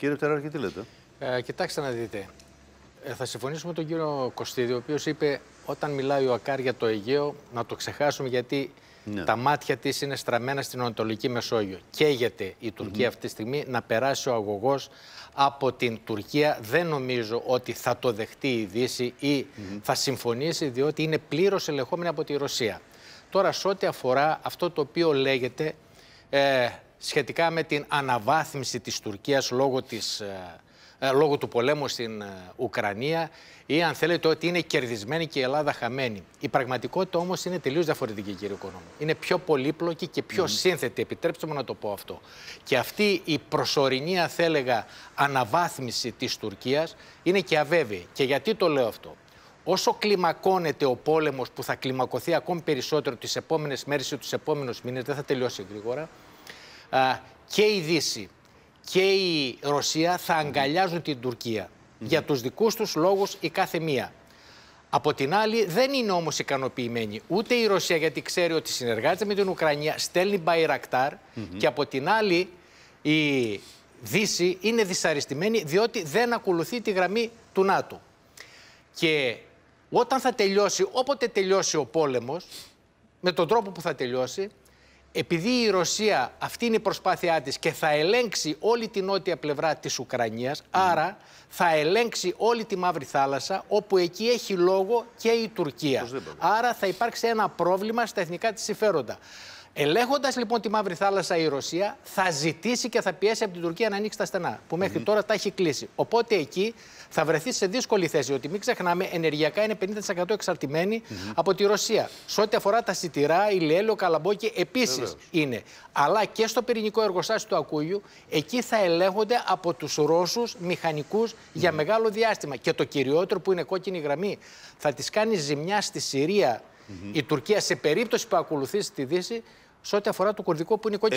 Κύριε Πτεράρχη, τι λέτε. Ε, κοιτάξτε να δείτε. Ε, θα συμφωνήσουμε με τον κύριο Κωστίδη, ο οποίος είπε όταν μιλάει ο Ακάρ για το Αιγαίο, να το ξεχάσουμε γιατί ναι. τα μάτια της είναι στραμμένα στην Ανατολική Μεσόγειο. Καίγεται η τουρκια αυτή τη στιγμή να περάσει ο αγωγός από την Τουρκία. Δεν νομίζω ότι θα το δεχτεί η Δύση ή mm θα συμφωνήσει, διότι είναι πλήρως ελεγχόμενη από τη Ρωσία. Τώρα, σε ό,τι αφορά αυτό το οποίο λέγεται. Ε, σχετικά με την αναβάθμιση της Τουρκίας λόγω, της, ε, ε, λόγω του πολέμου στην ε, Ουκρανία ή αν θέλετε ότι είναι κερδισμένη και η Ελλάδα χαμένη. Η πραγματικότητα όμως είναι τελείως διαφορετική κύριε Οικονόμου. Είναι πιο πολύπλοκη και πιο σύνθετη, επιτρέψτε μου να το πω αυτό. Και αυτή η προσωρινή θα θέλεγα, αναβάθμιση της Τουρκίας είναι και αβέβαιη. Και γιατί το λέω αυτό. Όσο κλιμακώνεται ο πόλεμος που θα κλιμακωθεί ακόμη περισσότερο τις επόμενες μέρες ή τους επόμενους μήνες, δεν θα τελειώσει γρήγορα, και η Δύση και η Ρωσία θα αγκαλιάζουν την Τουρκία για τους δικούς τους λόγους η κάθε μία. Από την άλλη δεν είναι όμως ικανοποιημένη ούτε η Ρωσία γιατί ξέρει ότι συνεργάζεται με την Ουκρανία, στέλνει Μπαϊρακτάρ και από την άλλη η Δύση είναι δυσαρεστημένη διότι δεν ακολουθεί τη γραμμή του ΝΑΤΟ. Και όταν θα τελειώσει, όποτε τελειώσει ο πόλεμος, με τον τρόπο που θα τελειώσει, επειδή η Ρωσία αυτή είναι η προσπάθειά της και θα ελέγξει όλη την νότια πλευρά της Ουκρανίας, ναι. άρα θα ελέγξει όλη τη Μαύρη Θάλασσα, όπου εκεί έχει λόγο και η Τουρκία. Άρα θα υπάρξει ένα πρόβλημα στα εθνικά της συμφέροντα. Ελέγχοντας λοιπόν τη Μαύρη Θάλασσα, η Ρωσία θα ζητήσει και θα πιέσει από την Τουρκία να ανοίξει τα στενά, που μέχρι τώρα τα έχει κλείσει. Οπότε εκεί θα βρεθεί σε δύσκολη θέση, ότι μην ξεχνάμε, ενεργειακά είναι 50% εξαρτημένη από τη Ρωσία. Σε ό,τι αφορά τα σιτηρά, ηλιέλαιο, καλαμπόκι, επίση είναι. Αλλά και στο πυρηνικό εργοστάσιο του Ακούγιου, εκεί θα ελέγχονται από τους Ρώσους μηχανικούς για μεγάλο διάστημα. Και το κυριότερο που είναι κόκκινη γραμμή, θα τη κάνει ζημιά στη Συρία η Τουρκία σε περίπτωση που ακολουθήσει τη Δύση σε ό,τι αφορά το κουρδικό που είναι κόκκινο.